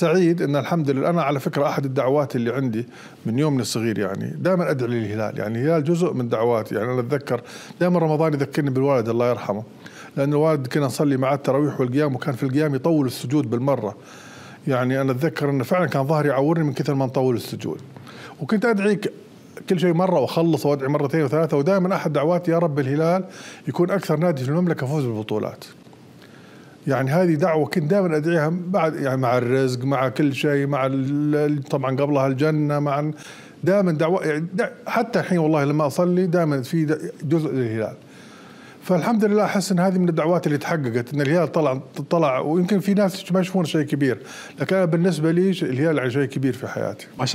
سعيد ان الحمد لله انا على فكره احد الدعوات اللي عندي من يومنا الصغير يعني دائما ادعي للهلال يعني الهلال جزء من دعواتي يعني انا اتذكر دائما رمضان يذكرني بالوالد الله يرحمه لان الوالد كنا نصلي معاه التراويح والقيام وكان في القيام يطول السجود بالمره يعني انا اتذكر انه فعلا كان ظهري يعورني من كثر ما نطول السجود وكنت ادعي كل شيء مره واخلص وادعي مرتين وثلاثه ودائما احد دعواتي يا رب الهلال يكون اكثر نادي في المملكه فوز بالبطولات يعني هذه دعوة كنت دائما أدعيها بعد يعني مع الرزق مع كل شيء مع طبعا قبلها الجنة مع دائما دعوة يعني دا حتى الحين والله لما أصلي دائما في جزء للهلال فالحمد لله احس ان هذه من الدعوات اللي تحققت ان الهلال طلع طلع ويمكن في ناس ما يشوفون شيء كبير لكن انا بالنسبه لي الهلال يعني شيء كبير في حياتي ما شاء الله